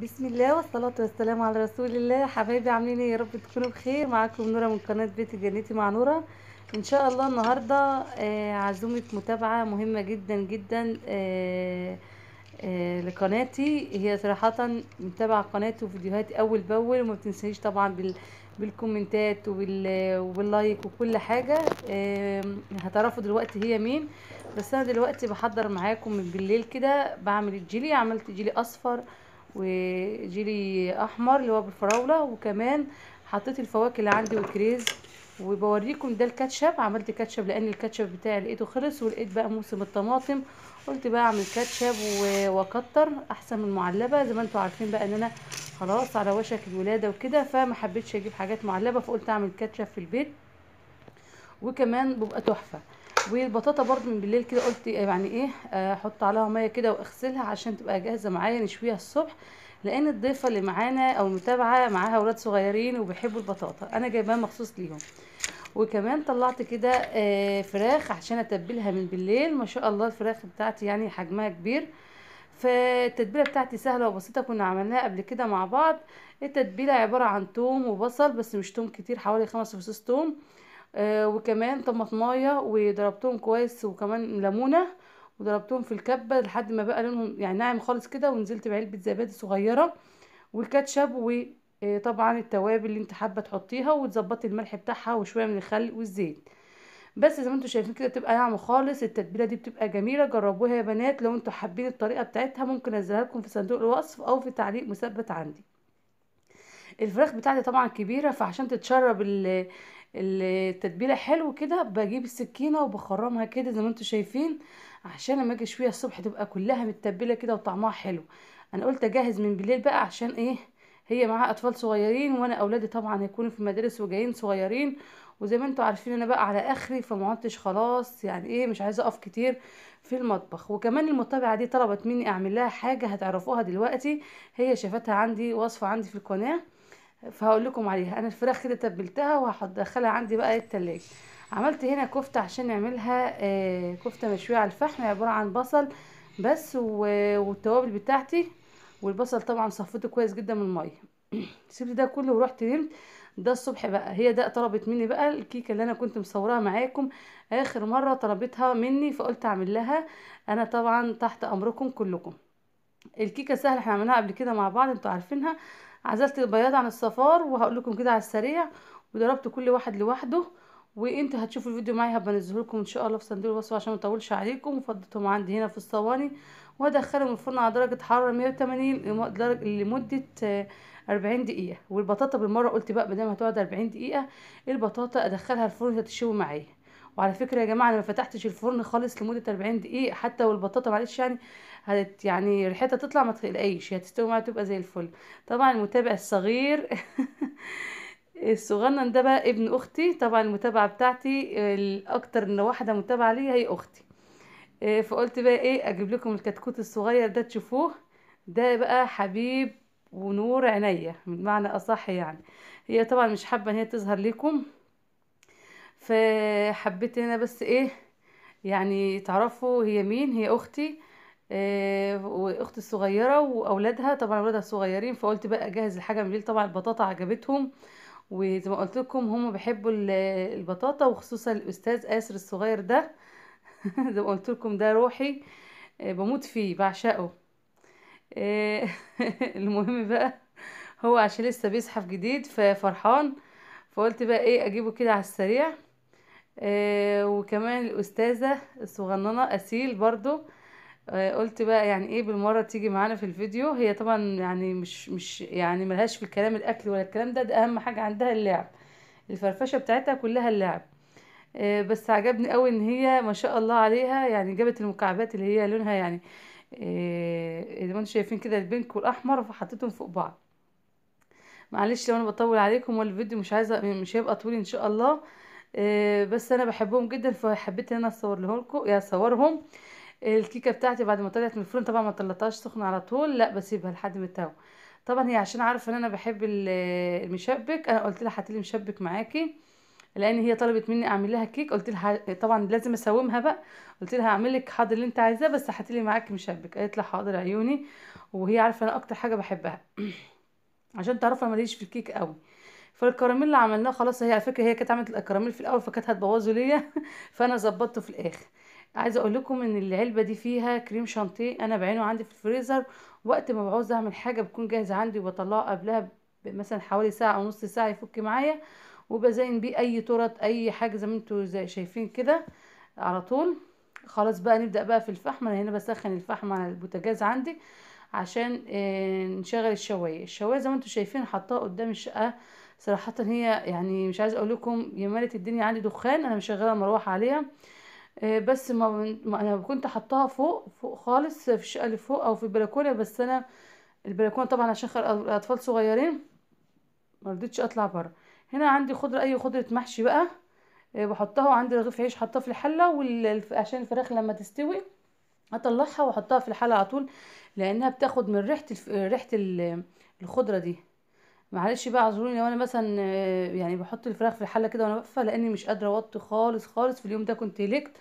بسم الله والصلاة والسلام على رسول الله حبايبي عاملين ايه يا رب تكونوا بخير معاكم نورة من قناة بيت جنتي مع نورة ان شاء الله النهاردة آه، عزومة متابعة مهمة جدا جدا آه، آه، لقناتي هي صراحة متابعة قناتي وفيديوهاتي اول باول وما بتنسيش طبعا بالكومنتات وباللايك وكل حاجة هتعرفوا دلوقتي هي مين بس انا دلوقتي بحضر معاكم بالليل كده بعمل الجيلي عملت جيلي اصفر وجيلي احمر اللي هو بالفراوله وكمان حطيت الفواكه اللي عندي والكريز وبوريكم ده الكاتشب عملت كاتشب لان الكاتشب بتاعي لقيته خلص ولقيت بقى موسم الطماطم قلت بقى اعمل كاتشب واكتر احسن من المعلبه زي ما انتم عارفين بقى ان انا خلاص على وشك الولاده وكده فما حبيتش اجيب حاجات معلبه فقلت اعمل كاتشب في البيت وكمان بيبقى تحفه والبطاطا برضو من بالليل كده قلت إيه، يعني ايه احط آه، عليها ميه كده واغسلها عشان تبقى جاهزه معايا نشويها الصبح لان الضيفه اللي معانا او متابعه معاها اولاد صغيرين وبيحبوا البطاطا انا جايباها مخصوص ليهم وكمان طلعت كده آه، فراخ عشان اتبلها من بالليل ما شاء الله الفراخ بتاعتي يعني حجمها كبير فالتتبيله بتاعتي سهله وبسيطه كنا عملناها قبل كده مع بعض التتبيله عباره عن توم وبصل بس مش توم كتير حوالي خمس فصوص توم آه، وكمان طماطمايه وضربتهم كويس وكمان ليمونه وضربتهم في الكبه لحد ما بقى لونهم يعني ناعم خالص كده ونزلت بعلبه زبادي صغيره والكاتشب وطبعا آه، التوابل اللي انت حابه تحطيها وتظبطي الملح بتاعها وشويه من الخل والزيت بس زي ما انتم شايفين كده بتبقى ناعمه خالص التتبيله دي بتبقى جميله جربوها يا بنات لو انتم حابين الطريقه بتاعتها ممكن انزلها لكم في صندوق الوصف او في تعليق مثبت عندي الفراخ بتاعتي طبعا كبيره فعشان تتشرب التتبيله حلو كده بجيب السكينه وبخرمها كده زي ما انتم شايفين عشان لما اجي اشويها الصبح تبقى كلها متتبله كده وطعمها حلو انا قلت اجهز من بالليل بقى عشان ايه هي معاها اطفال صغيرين وانا اولادي طبعا هيكونوا في المدارس وجايين صغيرين وزي ما انتم عارفين انا بقى على اخري فما عدتش خلاص يعني ايه مش عايزه اقف كتير في المطبخ وكمان المتابعه دي طلبت مني اعمل لها حاجه هتعرفوها دلوقتي هي شافتها عندي وصفه عندي في القناه فهقول لكم عليها انا الفراخ كده تبلتها وهدخلها عندي بقى التلاجة عملت هنا كفتة عشان نعملها آه، كفتة مشوية على الفحم عبارة عن بصل بس والتوابل بتاعتي والبصل طبعا صفيته كويس جدا من المية سبت ده كله ورحت نمت ده الصبح بقى هي ده طلبت مني بقى الكيكه اللي انا كنت مصوراها معاكم اخر مره طلبتها مني فقلت اعمل لها انا طبعا تحت امركم كلكم الكيكه سهله احنا عملناها قبل كده مع بعض انتوا عارفينها عزلت البياض عن الصفار وهقول لكم كده على السريع وضربت كل واحد لوحده وانتوا هتشوفوا الفيديو معايا هبنزله لكم ان شاء الله في صندوق الوصف عشان ما اطولش عليكم وفضيتهم عندي هنا في الصواني وادخلهم الفرن على درجه حراره 180 لمده 40 آه، دقيقه والبطاطا بالمره قلت بقى ما دام هتقعد 40 دقيقه البطاطا ادخلها الفرن تتشوي معايا وعلى فكره يا جماعه انا ما فتحتش الفرن خالص لمده 40 دقيقه حتى والبطاطا معلش يعني هت يعني ريحتها تطلع ما تقلقيش هتستوي معاها تبقى زي الفل طبعا المتابع الصغير الصغنن ده بقى ابن اختي طبعا المتابعه بتاعتي الاكتر واحده متابعه ليا هي اختي آه، فقلت بقى ايه اجيب لكم الكتكوت الصغير ده تشوفوه ده بقى حبيب ونور عينيا بمعنى اصح يعني هي طبعا مش حابه ان هي تظهر ليكم فحبيت انا بس ايه يعني تعرفوا هي مين هي اختي آه، واختي الصغيره واولادها طبعا اولادها صغيرين فقلت بقى اجهز الحاجه من بالليل طبعا البطاطا عجبتهم وزي ما قلت لكم هم بيحبوا البطاطا وخصوصا الاستاذ اسر الصغير ده زي ما قلت لكم ده روحي آه، بموت فيه بعشقه آه، المهم بقى هو عشان لسه بيصحف جديد ففرحان فقلت بقى ايه اجيبه كده على السريع آه، وكمان الاستاذه الصغننه اسيل برضو آه، قلت بقى يعني ايه بالمره تيجي معانا في الفيديو هي طبعا يعني مش مش يعني ملهاش في الكلام الاكل ولا الكلام ده ده اهم حاجه عندها اللعب الفرفشه بتاعتها كلها اللعب آه، بس عجبني قوي ان هي ما شاء الله عليها يعني جابت المكعبات اللي هي لونها يعني آه زي ما انتم شايفين كده البينك والاحمر وحطيتهم فوق بعض معلش لو انا بطول عليكم والفيديو مش عايزه مش هيبقى طويل ان شاء الله آه، بس انا بحبهم جدا فحبيت ان انا اصور لكم يا يعني اصورهم الكيكه بتاعتي بعد ما طلعت من الفرن طبعا ما طلعتهاش سخنه على طول لا بسيبها لحد ما تهوى طبعا هي عشان عارفه ان انا بحب المشبك انا قلت لها هاتي لي مشبك معاكي لان هي طلبت مني اعمل لها كيك قلت لها طبعا لازم اسومها بقى قلت لها اعمل لك حاضر اللي انت عايزاه بس هاتي لي معاكي مشبك قالت لي حاضر عيوني وهي عارفه انا اكتر حاجه بحبها عشان تعرف انا ماليش في الكيك قوي فالكراميل اللي عملناه خلاص هي على فكره هي كانت عملت الكراميل في الاول فكانت هتبوظه ليا فانا ظبطته في الاخر عايزه اقول لكم ان العلبه دي فيها كريم شانتيه انا بعينه عندي في الفريزر وقت ما بعوز اعمل حاجه بكون جاهز عندي وبطلعه قبلها مثلا حوالي ساعه او نص ساعه يفك معايا وبزين بيه اي ترط اي حاجه زي ما انتوا زي شايفين كده على طول خلاص بقى نبدا بقى في الفحم انا هنا بسخن الفحم على البوتاجاز عندي عشان آه، نشغل الشوايه الشوايه زي ما انتم شايفين حطاها قدام الشقه صراحة هي يعني مش عايز اقول لكم يملت الدنيا عندي دخان انا مشغلة مروحة عليها آه، بس ما, ما انا كنت حطها فوق فوق خالص في الشقة اللي فوق او في البلكونة بس انا البلكونة طبعا عشان اطفال صغيرين مرضتش اطلع برا هنا عندي خضرة اي خضرة محشي بقى آه، بحطها وعندي رغيف عيش حطاه في الحلة عشان الفراخ لما تستوي اطلعها واحطها في الحلة على طول لانها بتاخد من ريحة ريحة الخضرة دي معلش بقى اعذروني لو انا مثلا آه، يعني بحط الفراخ في الحله كده وانا واقفه لاني مش قادره اوطي خالص خالص في اليوم ده كنت هلكت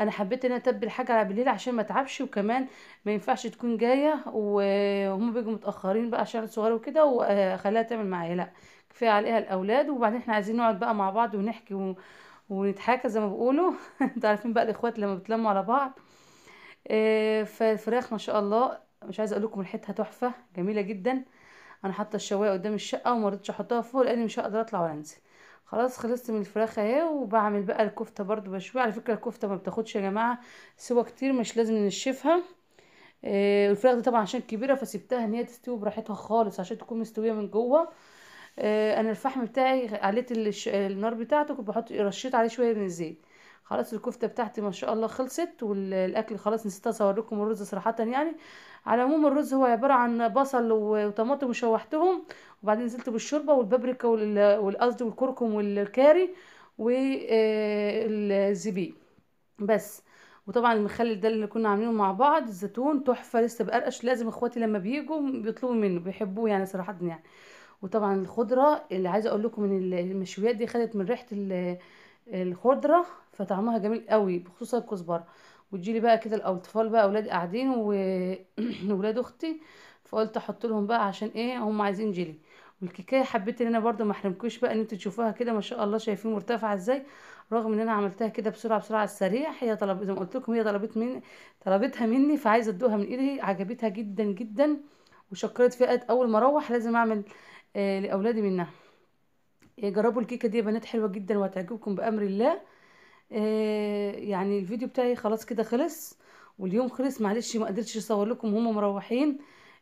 انا حبيت ان انا اتبل حاجه على بالليل عشان ما اتعبش وكمان ما ينفعش تكون جايه آه، وهم بيجوا متاخرين بقى عشان صغار وكده واخليها آه، تعمل معايا لا كفايه عليها الاولاد وبعدين احنا عايزين نقعد بقى مع بعض ونحكي ونتحاكى زي ما بيقولوا انتوا عارفين بقى الاخوات لما بتلموا على بعض فالفراخ ما شاء الله مش عايزه اقول لكم ريحتها تحفه جميله جدا انا حاطه الشوايه قدام الشقه وما رضيتش احطها فوق لان مش هقدر اطلع ولا انزل خلاص خلصت من الفراخ اهي وبعمل بقى الكفته برضو بشوي على فكره الكفته ما بتاخدش يا جماعه سوا كتير مش لازم ننشفها آه الفراخ دي طبعا عشان كبيره فسبتها ان هي تستوي براحتها خالص عشان تكون مستويه من جوه آه انا الفحم بتاعي عليت النار بتاعته كنت بحط رشيت عليه شويه من الزيت خلاص الكفته بتاعتي ما شاء الله خلصت والاكل خلاص نسيت اصور لكم الرز صراحه يعني على العموم الرز هو عباره عن بصل وطماطم وشوحتهم وبعدين نزلت بالشوربه والبابريكا والقصد والكركم والكاري والزبيب آه، بس وطبعا المخلل ده اللي كنا عاملينه مع بعض الزيتون تحفه لسه بقرقش لازم اخواتي لما بييجوا بيطلبوا منه بيحبوه يعني صراحه يعني وطبعا الخضره اللي عايزه اقول لكم ان المشويات دي خدت من ريحه الخضره فطعمها جميل قوي بخصوص الكزبره وتجيلي بقى كده الاطفال بقى اولاد قاعدين واولاد اختي فقلت احط لهم بقى عشان ايه هم عايزين جيلي والكيكه حبيت ان انا برده ما احرمكوش بقى ان انتوا تشوفوها كده ما شاء الله شايفين مرتفعه ازاي رغم ان انا عملتها كده بسرعه بسرعه على السريع هي طلب زي ما قلت لكم هي طلبت من طلبتها مني فعايزه ادوها من ايدي عجبتها جدا جدا وشكرت فيها اول ما اروح لازم اعمل آه لاولادي منها جربوا الكيكه دي يا بنات حلوه جدا وهتعجبكم بامر الله آه، يعني الفيديو بتاعي خلاص كده خلص واليوم خلص معلش ما قدرتش اصور لكم هم مروحين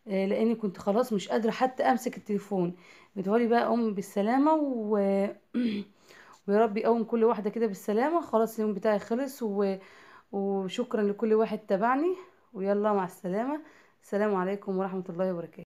آه، لاني كنت خلاص مش قادره حتى امسك التليفون بتقولي بقى ام بالسلامه و... ويا رب يقوم كل واحده كده بالسلامه خلاص اليوم بتاعي خلص و... وشكرا لكل واحد تابعني ويلا مع السلامه السلام عليكم ورحمه الله وبركاته